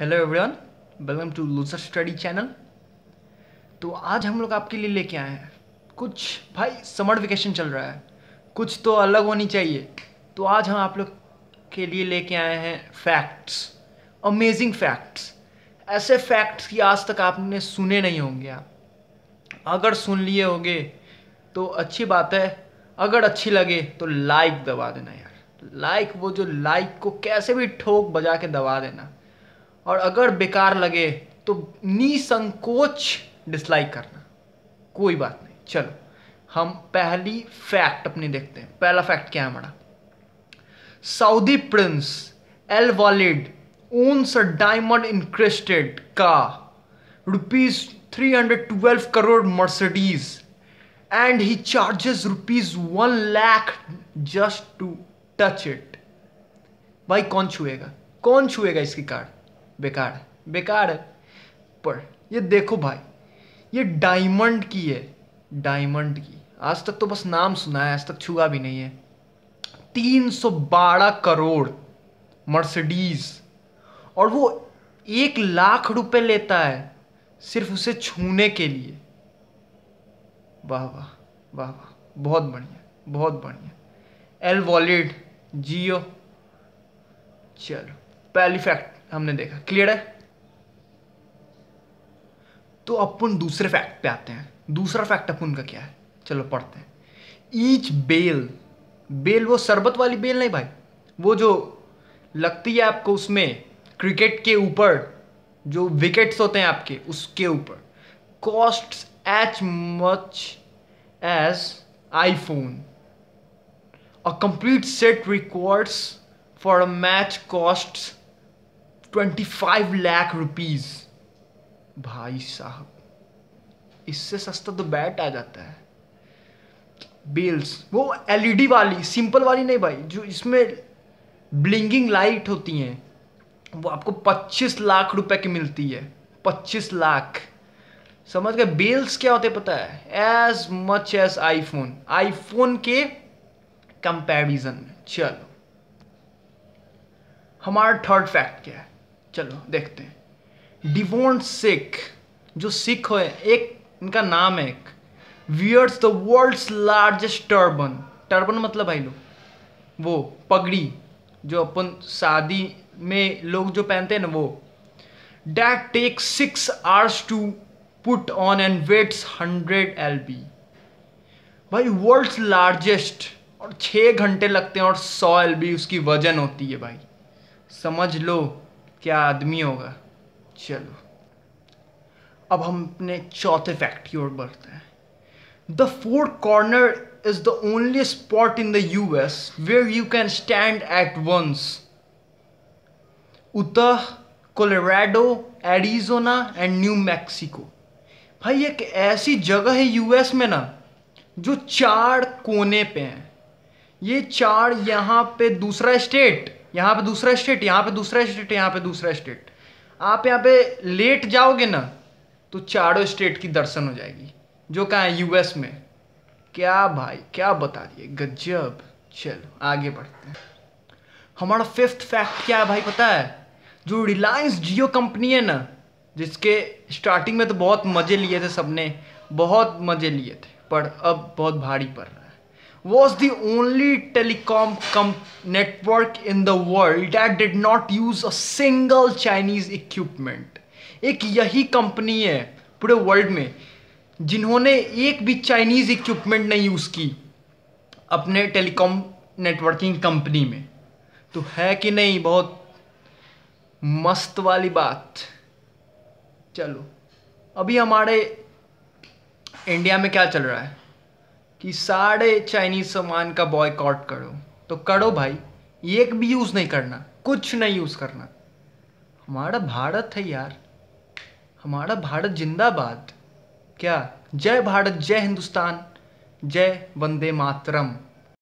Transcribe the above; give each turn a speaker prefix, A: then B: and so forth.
A: Hello everyone welcome to loser study channel तो आज हम लोग आपके लिए लेके आए हैं कुछ भाई समर वेकेशन चल रहा है कुछ तो अलग होनी चाहिए तो आज हम आप लोग के लिए लेके आए हैं फैक्ट्स अमेजिंग फैक्ट्स ऐसे फैक्ट्स कि आज तक आपने सुने नहीं होंगे आप अगर सुन लिए होंगे तो अच्छी बात है अगर अच्छी लगे तो लाइक दबा देना यार लाइक वो जो लाइक को कैसे भी ठोक बजा के दबा देना और अगर बेकार लगे तो निसंकोच डिसलाइक करना कोई बात नहीं चलो हम पहली फैक्ट अपनी देखते हैं पहला फैक्ट क्या है हमारा Saudi prince Al Waleed owns a diamond encrusted का rupees twelve crore Mercedes and he charges rupees one lakh just to touch it भाई कौन छुएगा कौन छुएगा इसकी कार्ड बेकार है बेकार है पर ये देखो भाई ये डायमंड की है डायमंड की आज तक तो बस नाम सुना है आज तक छुआ भी नहीं है 312 करोड़ मर्सिडीज और वो एक लाख रुपए लेता है सिर्फ उसे छूने के लिए वाह वाह वाह वाह बहुत बढ़िया बहुत बढ़िया एल वॉलिड जियो चलो पहली फैक्ट हमने देखा क्लियर है तो अपन दूसरे फैक्ट पे आते हैं दूसरा फैक्ट अपन का क्या है चलो पढ़ते हैं ईच बेल बेल वो शरबत वाली बेल नहीं भाई वो जो लगती है आपको उसमें क्रिकेट के ऊपर जो विकेट्स होते हैं आपके उसके ऊपर cost as much as iPhone a complete set records for a match costs twenty five lakh rupees भाई साहब इससे सस्ता तो बैट आ जाता है बेल्स वो एलईडी e वाली सिंपल वाली नहीं भाई जो इसमें ब्लिंगिंग लाइट होती हैं वो आपको 25 लाख रुपए की मिलती है 25 लाख समझ गए बेल्स क्या होते पता है as much as iPhone iPhone के कंपैरिजन में चलो हमारा थर्ड फैक्ट क्या है चलो देखते हैं डिवोन सिख जो सिख है एक इनका नाम है एक wears the world's largest turban turban मतलब भाई लोग वो पगड़ी जो अपन शादी में लोग जो पहनते हैं ना वो that take six hours to put on and weighs hundred L B भाई वर्ल्ड्स लार्जेस्ट और छः घंटे लगते हैं और सौ एल बी उसकी वजन होती है भाई समझ लो क्या आदमी होगा चलो अब हम अपने चौथे फैक्ट की ओर बढ़ते हैं the four corner is the only spot in the U S where you can stand at once Utah Colorado Arizona and New Mexico भाई एक ऐसी जगह है यूएस में ना जो चार कोने पे हैं ये चार यहाँ पे दूसरा स्टेट यहाँ पे दूसरा स्टेट यहाँ पे दूसरा स्टेट यहाँ पे दूसरा स्टेट आप यहाँ पे लेट जाओगे ना तो चारों स्टेट की दर्शन हो जाएगी जो कहाँ है यूएस में क्या भाई क्या बता दिए गजब चलो आगे बढ़ते हैं हमारा फिफ्थ फैक्ट क्या है भाई पता है जो रिलायंस जियो कंपनी है ना जिसके स्टार्टिंग में तो बहुत मज़े लिए थे सबने बहुत मज़े लिए थे पर अब बहुत भारी पड़ रहा was the only telecom network in the world that did not use a single Chinese equipment. एक यही कंपनी है पूरे वर्ल्ड में जिन्होंने एक भी चाइनीज़ इक्विपमेंट नहीं यूज़ की अपने टेलीकॉम नेटवर्किंग कंपनी में तो है कि नहीं बहुत मस्त वाली बात चलो अभी हमारे इंडिया में क्या चल रहा है कि सारे चाइनीज़ सामान का बॉयकॉट करो तो करो भाई एक भी यूज़ नहीं करना कुछ नहीं यूज़ करना हमारा भारत है यार हमारा भारत जिंदाबाद क्या जय भारत जय हिंदुस्तान जय वंदे मातरम